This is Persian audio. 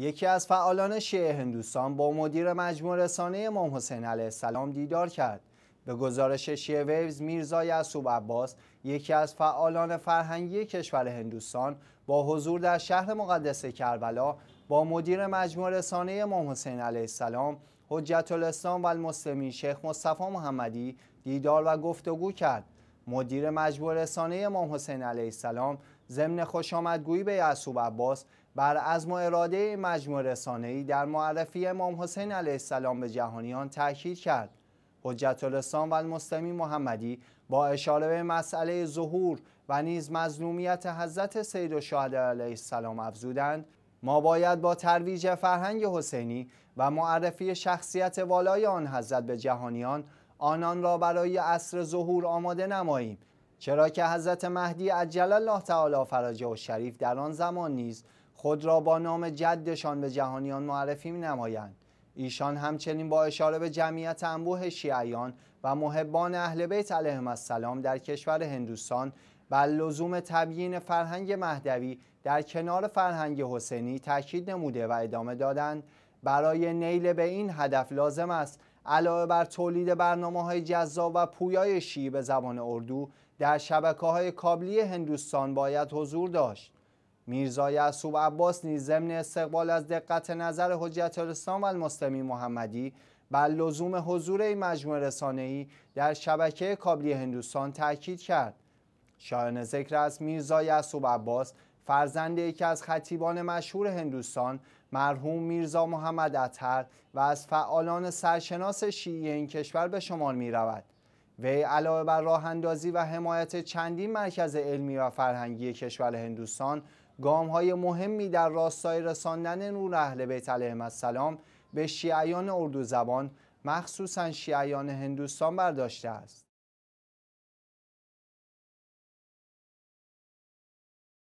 یکی از فعالان شیعه هندوستان با مدیر مجموع رسانه امام حسین علیه السلام دیدار کرد به گزارش شیعه ویوز میرزا یعصوب عباس یکی از فعالان فرهنگی کشور هندوستان با حضور در شهر مقدس کربلا با مدیر مجموع رسانه امام حسین علیه السلام حجت الاسلام و المسلمین شیخ مصطفی محمدی دیدار و گفتگو کرد مدیر مجموع رسانه امام حسین علیه السلام ضمن خوش به یعصوب عباس بر از و اراده مجموع رسانهی در معرفی امام حسین علیه السلام به جهانیان تاکید کرد حجت الاسلام و المسلمی محمدی با اشاره به مسئله ظهور و نیز مظلومیت حضرت سید و علیه السلام افزودند ما باید با ترویج فرهنگ حسینی و معرفی شخصیت والای آن حضرت به جهانیان آنان را برای عصر ظهور آماده نماییم چرا که حضرت مهدی عجل الله تعالی فرجه و شریف در آن زمان نیز خود را با نام جدشان به جهانیان معرفی می نمایند ایشان همچنین با اشاره به جمعیت انبوه شیعیان و محبان اهل بیت علیهم السلام در کشور هندوستان و لزوم تبیین فرهنگ مهدوی در کنار فرهنگ حسینی تاکید نموده و ادامه دادند برای نیل به این هدف لازم است علاوه بر تولید برنامه های جذاب و پویای شی به زبان اردو در شبکه های کابلی هندوستان باید حضور داشت میرزا یعصوب عباس نیز ضمن استقبال از دقت نظر حجت الاسلام و محمدی بر لزوم حضور این مجموعه رسانه‌ای در شبکه کابلی هندوستان تاکید کرد شایان ذکر از میرزا یعصوب عباس فرزند یکی از خطیبان مشهور هندوستان مرحوم میرزا محمد اطهر و از فعالان سرشناس شیعی این کشور به شمار می رود. وی علاوه بر راه اندازی و حمایت چندین مرکز علمی و فرهنگی کشور هندوستان گام های مهمی در راستای رساندن نور اهل بیت علیهم السلام به شیعیان اردو زبان مخصوصا شیعیان هندوستان برداشته است.